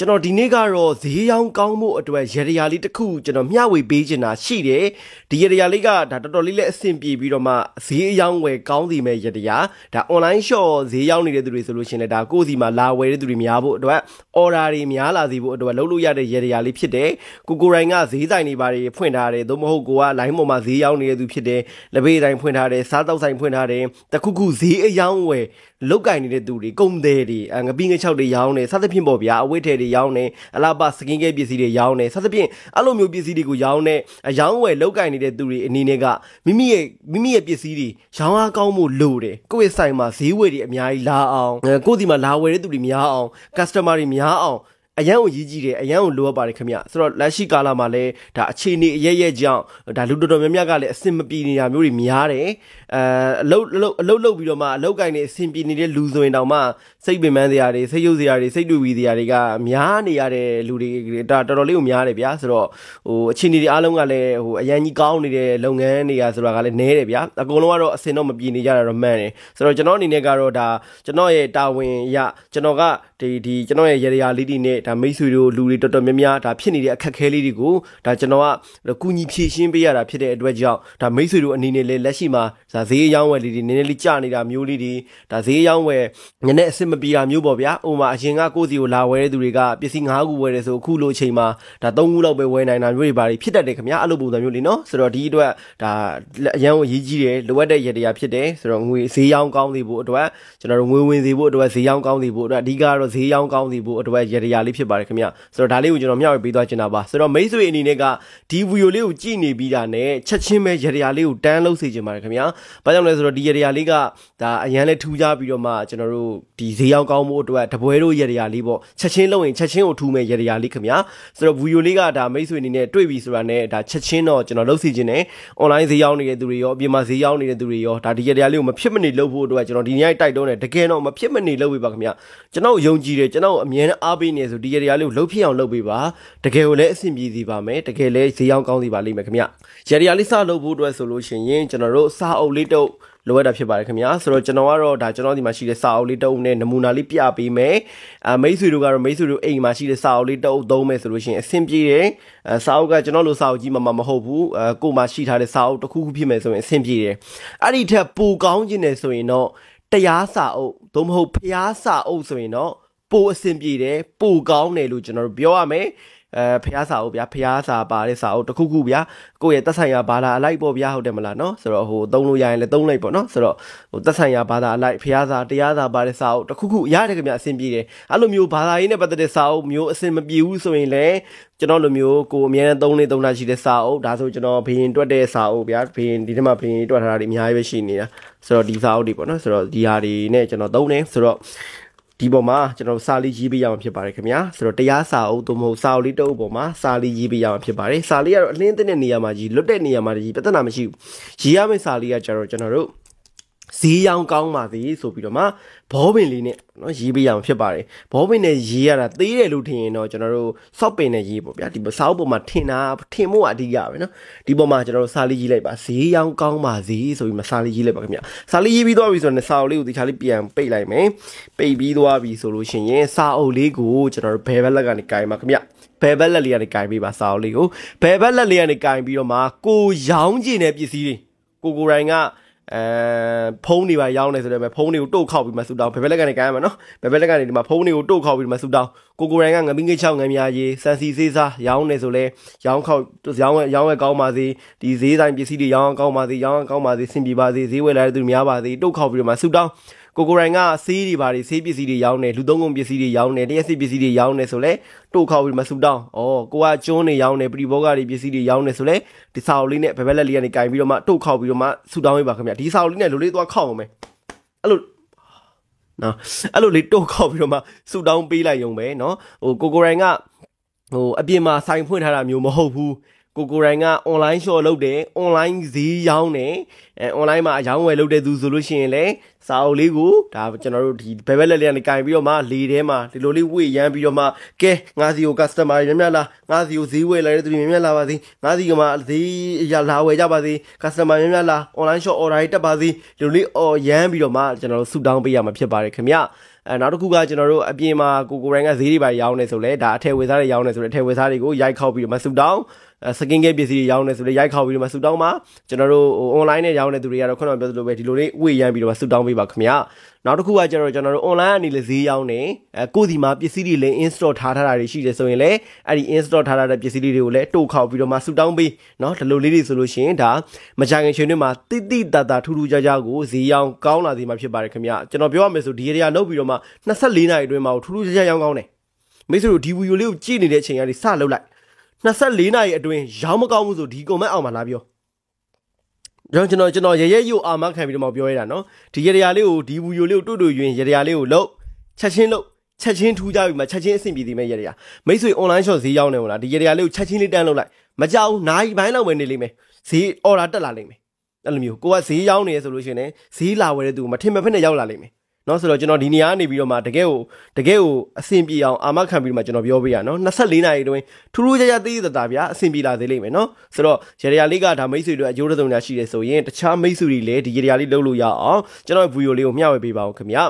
ကျွန်တော်ဒီနေ့ကတော့ဈေးရောင်းကောင်းမှုအတွက်ရရရာလေးတစ်ခုကျွန်တော်မျှဝေပေးချင်တာရှိတယ်ဒီရရရာလေးကဒါတော်တော်လေးလည်းအဆင်ပြေပြီးတော့မှဈေးအယောင်းဝယ်ကောင်းစီမဲ့ရရရာဒါ online shop ဈေးရောင်းနေတဲ့သူတွေဆိုလို့ရှိရင်လည်းဒါကိုယ့်စီမှာလာဝယ်တဲ့သူတွေများဖို့အတွက် order တွေများလာစေဖို့အတွက်လုပ်လို့ရတဲ့ရရရာလေးဖြစ်တယ်ကိုကိုရိုင်းကဈေးဆိုင်တွေပါတွေဖွင့်ထားတယ်သို့မဟုတ်ကိုက line ပေါ်မှာဈေးရောင်းနေတဲ့သူဖြစ်တယ်လက်ဘေးဆိုင်ဖွင့်ထားတယ်စားတောက်ဆိုင်ဖွင့်ထားတယ်တခုခုဈေးအယောင်းဝယ်လောက်ကင်နေတဲ့သူတွေကုန်တယ်တွေငပိငချောက်တွေရောင်းနေစသဖြင့်ပေါ့ဗျာအဝတ်ထည်တွေရောင်းနေအလားပါစကင်ကဲပစ္စည်းတွေရောင်းနေဆက်သဖြင့်အဲ့လိုမျိုးပစ္စည်းတွေကိုရောင်းနေရောင်းဝယ်လောက်ကင်နေတဲ့သူတွေအနေနဲ့ကမိမိရဲ့မိမိရဲ့ပစ္စည်းတွေရောင်းအားကောင်းမှုလိုတယ်ကိုယ့်ရဲ့ဆိုင်မှာဈေးဝယ်တွေအများကြီးလာအောင်ကိုယ့်ဒီမှာလာဝယ်တဲ့သူတွေများအောင် customer တွေများအောင်အရန်ကိုရည်ကြီးတယ်အရန်ကိုလိုအပ်ပါတယ်ခင်ဗျဆိုတော့လက်ရှိကာလမှာလည်းဒါအခြေအနေအရရဲ့ကြောင့်ဒါလူတော်တော်များများကလည်းအဆင်မပြေနေတာမျိုးတွေများတယ်အဲအလုတ်အလုတ်အလုတ်လုတ်ပြီးတော့မှအလုတ်ကင်နေအဆင်ပြေနေတဲ့လူဆိုရင်တောင်မှစိတ်ပင်ပန်းစရာတွေစိတ်ရုပ်စရာတွေစိတ်တူဝီစရာတွေကများနေရတဲ့လူတွေဒါတော်တော်လေးကိုများတယ်ဗျာဆိုတော့ဟိုအခြေအနေတွေအားလုံးကလည်းဟိုအရန်ကြီးကောင်းနေတဲ့လုပ်ငန်းတွေကဆိုတာကလည်းနည်းတယ်ဗျာအကုန်လုံးကတော့အဆင်တော့မပြေနေကြတာတော့မှန်တယ်ဆိုတော့ကျွန်တော်အနေနဲ့ကတော့ဒါကျွန်တော်ရဲ့တာဝန်ရကျွန်တော်ကဒီဒီကျွန်တော်ရဲ့ရေရာလေးတွေနဲ့ဒါမိတ်ဆွေတို့လူတွေတော်တော်များများဒါဖြစ်နေတဲ့အခက်အခဲလေးတွေကိုဒါကျွန်တော်ကကူညီဖြည့်ရှင်းပေးရတာဖြစ်တဲ့အတွက်ကြောင့်ဒါမိတ်ဆွေတို့အနေနဲ့လည်းလက်ရှိမှာဒါဈေးအယောင်းဝယ်လေးတွေနည်းနည်းလေးကျနေတာမျိုးလေးတွေဒါဈေးအယောင်းဝယ်နည်းနည်းအဆင်မပြေတာမျိုးပေါ့ဗျာဥပမာအရင်ကကိုယ်စီကိုလာဝယ်တဲ့သူတွေကပစ္စည်း၅ခုဝယ်တယ်ဆိုအခုလိုအချိန်မှာဒါ၃ခုလောက်ပဲဝယ်နိုင်တာမျိုးတွေပါတွေဖြစ်တတ်တယ်ခင်ဗျာအဲ့လိုပုံစံမျိုးလေးနော်ဆိုတော့ဒီအတွက်ဒါအရန်ကိုအရေးကြီးတယ်လိုအပ်တဲ့ရတရားဖြစ်တယ်ဆိုတော့ငွေဈေးရောင်းကောင်းစေဖို့အတွက်ကျွန်တော်တို့ငွေဝင်စေဖို့အတွက်ဈေးရောင်းကောင်းစေဖို့အတွက်အဓိကတော့ဈေးရောင်းကောင်းစေဖို့အတွက်ရတရားလေးလေးဖြစ်ပါတယ်ခင်ဗျဆိုတော့ဒါလေးကိုကျွန်တော်မျှဝေပေးသွားချင်တာပါဆိုတော့မိတ်ဆွေအနေနဲ့ကဒီဗီဒီယိုလေးကိုကြည့်နေပြီးတာနဲ့ချက်ချင်းပဲရရလေးကိုတန်းလုပ်စေချင်ပါတယ်ခင်ဗျာဘာကြောင့်လဲဆိုတော့ဒီရရလေးကဒါအရန်လဲထူကြပြီးတော့မှကျွန်တော်တို့ဒီဈေးရောက်ကောင်းမှုအတွက်တပွဲတို့ရရလေးပေါ့ချက်ချင်းလုပ်ရင်ချက်ချင်းကိုထူမယ်ရရလေးခင်ဗျာဆိုတော့ဗီဒီယိုလေးကဒါမိတ်ဆွေအနေနဲ့တွေ့ပြီဆိုတာနဲ့ဒါချက်ချင်းတော့ကျွန်တော်လုပ်စေချင်တယ်အွန်လိုင်းဈေးရောက်နေတဲ့သူတွေရောအပြင်မှာဈေးရောက်နေတဲ့သူတွေရောဒါဒီရရလေးကိုမဖြစ်မနေလုပ်ဖို့အတွက်ကျွန်တော်ဒီနေ့တိုက်တုံးတယ်တကယ်တော့မဖြစ်မနေလုပ်ပေးပါခင်ဗျာကျွန်တော်ယုံကြည်တယ်ကျွန်တော်အမြဲအားပေးနေဆိုဒီရေတရားလေးကိုလှုပ်ဖြစ်အောင်လှုပ်ပေးပါတကယ်ကိုလည်းအဆင်ပြေစီပါမယ်တကယ်လည်းဈေးရောက်ကောင်းစီပါလိမ့်မယ်ခင်ဗျရေတရားလေးစလှုပ်ဖို့အတွက်ဆိုလို့ရှိရင်ကျွန်တော်တို့စာအုပ်လေးတော့လိုအပ်တာဖြစ်ပါတယ်ခင်ဗျာဆိုတော့ကျွန်တော်ကတော့ဒါကျွန်တော်ဒီမှာရှိတဲ့စာအုပ်လေးတုပ်နဲ့နမူနာလေးပြပေးမယ်အမိတ်ဆွေတို့ကတော့မိတ်ဆွေတို့အိမ်မှာရှိတဲ့စာအုပ်လေးတုပ်သုံးမယ်ဆိုလို့ရှိရင်အဆင်ပြေတယ်စာအုပ်ကကျွန်တော်လိုစာအုပ်ကြီးမှမဟုတ်ဘူးကိုယ်မှာရှိထားတဲ့စာအုပ်တစ်ခုခုဖြစ်မယ်ဆိုရင်အဆင်ပြေတယ်အဲ့ဒီထက်ပိုကောင်းခြင်းနဲ့ဆိုရင်တော့တရားစာအုပ်သို့မဟုတ်ဖျားစာအုပ်ဆိုရင်တော့ပိုအဆင်ပြေတယ်ပိုကောင်းတယ်လို့ကျွန်တော်တို့ပြောရမယ်အဲဖျားစာဟုတ်ဗျာဖျားစာပါတဲ့စာဟုတ်တခုခုဗျာကိုယ့်ရဲ့သက်ဆိုင်ရာဘာသာအလိုက်ပေါ့ဗျာဟုတ်တယ်မလားနော်ဆိုတော့ဟိုသုံးလို့ရရင်လည်းသုံးလိုက်ပေါ့နော်ဆိုတော့ဟိုသက်ဆိုင်ရာဘာသာအလိုက်ဖျားစာတရားစာပါတဲ့စာဟုတ်တခုခုရတယ်ခင်ဗျာအဆင်ပြေတယ်အဲ့လိုမျိုးဘာသာရေးနဲ့ပတ်သက်တဲ့စာဟုတ်မျိုးအဆင်မပြေဘူးဆိုရင်လည်းကျွန်တော်လိုမျိုးကိုအများနဲ့သုံးနေသုံးတာရှိတဲ့စာအုပ်ဒါဆိုကျွန်တော်ဘရင်တွက်တဲ့စာအုပ်ဗျာဘရင်ဒီထဲမှာဘရင်တွက်ထားတာတွေအများကြီးပဲရှိနေတာဆိုတော့ဒီစာအုပ်တွေပေါ့နော်ဆိုတော့ဒီဟာတွေနဲ့ကျွန်တော်သုံးနေဆိုတော့ဒီပေါ်မှာကျွန်တော်စာလေးရေးပေးရမှာဖြစ်ပါတယ်ခင်ဗျာဆိုတော့တရားစာအုပ်သို့မဟုတ်စာအုပ်လေးတအုပ်ပေါ်မှာစာလေးရေးပေးရမှာဖြစ်ပါတယ်စာလေးကတော့အလင်းတဲ့နေရာမှာကြီးလွတ်တဲ့နေရာမှာကြီးပြဿနာမရှိဘူးရေးရမယ့်စာလေးကကျတော့ကျွန်တော်တို့ဈေးရောင်းကောင်းပါသေးဆိုပြီးတော့မှဘောပင်လေးနဲ့နော်ရေးပေးရအောင်ဖြစ်ပါတယ်ဘောပင်နဲ့ရေးရတာသေးတယ်လို့ထင်ရင်တော့ကျွန်တော်တို့စောက်ပင်နဲ့ရေးပေါ့ဗျာဒီစောက်ပေါ်မှာထင်တာထင်ဖို့အဓိကပဲနော်ဒီပေါ်မှာကျွန်တော်တို့စာလေးရေးလိုက်ပါဈေးရောင်းကောင်းပါသေးဆိုပြီးမှစာလေးရေးလိုက်ပါခင်ဗျာစာလေးရေးပြီးသွားပြီဆိုတော့စာအုပ်လေးကိုဒီခါလေးပြန်ပိတ်လိုက်မယ်ပိတ်ပြီးသွားပြီဆိုလို့ရှိရင်စာအုပ်လေးကိုကျွန်တော်တို့ဘယ်ဘက်လက်ကနေကင်ပါခင်ဗျာဘယ်ဘက်လက်လေးကနေကင်ပေးပါစာအုပ်လေးကိုဘယ်ဘက်လက်လေးကနေကင်ပြီးတော့မှကိုရောင်းကျင်တဲ့ပစ္စည်းတွေကိုကိုရိုင်းကအဲဖုန်းတွေပါရောင်းနေဆိုတော့ဖုန်းတွေကိုတုတ်ခောက်ပြီးမှဆူတောင်းဘယ်ဘက်လက်ကနေကိုင်းမှာနော်ဘယ်ဘက်လက်ကနေဒီမှာဖုန်းတွေကိုတုတ်ခောက်ပြီးမှဆူတောင်းကိုကိုရိုင်းကငမင်းငိတ်ချောင်းငမ်းများရေးစံစီစေးစားရောင်းနေဆိုလဲရောင်းခောက်ရောင်းရောင်းရကောင်းပါစေဒီဈေးဆိုင်ပစ္စည်းတွေရောင်းကောင်းပါစေရောင်းကောင်းပါစေဆင်ပြေပါစေဈေးဝယ်လာတဲ့သူများပါစေတုတ်ခောက်ပြီးမှဆူတောင်းကိုကိုရိုင်ကစီးတွေဘာတွေစီးပစ္စည်းတွေရောင်းနေလူသုံးကုန်ပစ္စည်းတွေရောင်းနေတရက်စီပစ္စည်းတွေရောင်းနေဆိုလဲတို့ခေါက်ပြီးမဆူတောင်းဩကိုကကျွန်းတွေရောင်းနေပရိဘောဂတွေပစ္စည်းတွေရောင်းနေဆိုလဲဒီစာအုပ်လေးနဲ့ဘယ်ဘက်လက်လေးကနေကင်ပြီးတော့မှတို့ခေါက်ပြီးတော့မှဆူတောင်းပေးပါခင်ဗျဒီစာအုပ်လေးနဲ့လိုလေးသွားခေါက်အောင်မယ်အဲ့လိုနော်အဲ့လိုလေးတို့ခေါက်ပြီးတော့မှဆူတောင်းပေးလိုက်ရုံပဲနော်ဟိုကိုကိုရိုင်ကဟိုအပြင်မှာဆိုင်ဖွင့်ထားတာမျိုးမဟုတ်ဘူးကိုကိုရိုင်းက online shop လုပ်တယ် online ဈေးရောင်းတယ်အဲ online မှာအရောင်းဝယ်လုပ်တဲ့သူဆိုလို့ရှိရင်လည်းစာအုပ်လေးကိုဒါကျွန်တော်တို့ဒီဘဲဘက်လက်လေးကနေကင်ပြီးတော့မှလေထဲမှာဒီလိုလေးဝေ့ရမ်းပြီးတော့မှကဲငါစီကို customer တွေများများလာငါစီကိုဈေးဝယ်လာတဲ့သူတွေများများလာပါစေငါစီကမှဈေးရလာဝယ်ကြပါစေ customer များများလာ online shop order တွေတက်ပါစေဒီလိုလေးအော်ရမ်းပြီးတော့မှကျွန်တော်တို့ suit down ပေးရမှာဖြစ်ပါတယ်ခင်ဗျအဲနောက်တစ်ခုကကျွန်တော်တို့အပြင်မှာကိုကိုရိုင်းကဈေးတွေပါရောင်းနေဆိုလဲဒါအထည်ဝယ်စားတွေရောင်းနေဆိုလဲအထည်ဝယ်စားတွေကိုရိုက်ခောက်ပြီးတော့မှ suit down စကင်ကဲပစ္စည်းတွေရောင်းနေဆိုလေရိုက်ခေါက်ပြီးတော့မှဆူတောင်းပါကျွန်တော်တို့ဟို online နဲ့ရောင်းနေသူတွေကတော့ခုနကပြောသလိုပဲဒီလိုလေးဝေ့ရမ်းပြီးတော့မှဆူတောင်းပေးပါခင်ဗျာနောက်တစ်ခုကကျတော့ကျွန်တော်တို့ online အနေနဲ့ဈေးရောင်းနေအဲကိုယ်စီမှာပစ္စည်းတွေလည်း install ထားထားတာတွေရှိတယ်ဆိုရင်လည်းအဲ့ဒီ install ထားထားတဲ့ပစ္စည်းလေးတွေကိုလည်းတိုးခေါက်ပြီးတော့မှဆူတောင်းပေးเนาะဒီလိုလေးတွေဆိုလို့ရှိရင်ဒါမကြခင်ရှင်တွေမှာတိတိတတ်တာထူးထူးခြားခြားကိုဈေးရောင်းကောင်းလာစေမှာဖြစ်ပါတယ်ခင်ဗျာကျွန်တော်ပြောရမယ်ဆိုဒီရေရာလောက်ပြီးတော့မှ24နာရီအတွင်းမှာထူးထူးခြားခြားရောင်းကောင်းတယ်မိတ်ဆွေတို့ဒီဗီဒီယိုလေးကိုကြည့်နေတဲ့အချိန်ကနေစလောက်လိုက်24နာရီအတွင်းရောင်းမကောင်းဘူးဆိုဒီကွန်မန့်အောက်မှာလာပြောကျွန်တော်ကျွန်တော်ကျွန်တော်ရရရို့အာမခံပြီးတော့ပြောရတာနော်ဒီရရလေးကိုဒီဗီဒီယိုလေးကိုတွတ်တွတ်ယွင်ရရလေးကိုလှုပ်ချက်ချင်းလှုပ်ချက်ချင်းထူးကြပြီမှာချက်ချင်းအဆင်ပြေသေးမယ်ရရမိတ်ဆွေ online shop ဈေးရောက်နေဟုတ်လားဒီရရလေးကိုချက်ချင်းလေးတန်းလှုပ်လိုက်မကြောက်နိုင်ဘိုင်းလောက်ပဲနေလိမ့်မယ်ဈေး order တက်လာလိမ့်မယ်အဲ့လိုမျိုးကိုကဈေးရောက်နေရဆိုလို့ရှိရင်ဈေးလာဝယ်တဲ့သူမထင်မဖက်နဲ့ရောက်လာလိမ့်မယ်เนาะဆိုတော့ကျွန်တော်ဒီနေရာနေပြီးတော့မှတကယ်ကိုတကယ်ကိုအဆင်ပြေအောင်အာမခံပြီးတော့မှကျွန်တော်ပြောပေးရနော်24နာရီတွင်းထူးထူးခြားခြားသိသတာဗျာအဆင်ပြေလာစေလိမ့်မယ်နော်ဆိုတော့ရေရာလေးကဒါမိတ်ဆွေတို့အကျိုးတုံညာရှိတယ်ဆိုရင်တခြားမိတ်ဆွေတွေလည်းဒီရေရာလေးလုပ်လို့ရအောင်ကျွန်တော်ဗီဒီယိုလေးကိုမျှဝေပေးပါဦးခင်ဗျာ